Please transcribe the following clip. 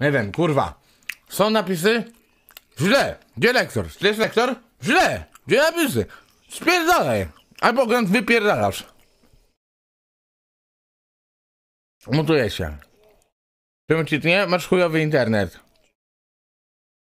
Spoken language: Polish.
Nie wiem, kurwa. Są napisy? Źle. Gdzie lektor? jest lektor? Źle. Gdzie napisy? Spierdalaj. Albo grand wypierdalasz. Mutuje się. Czemu ci nie? Masz chujowy internet.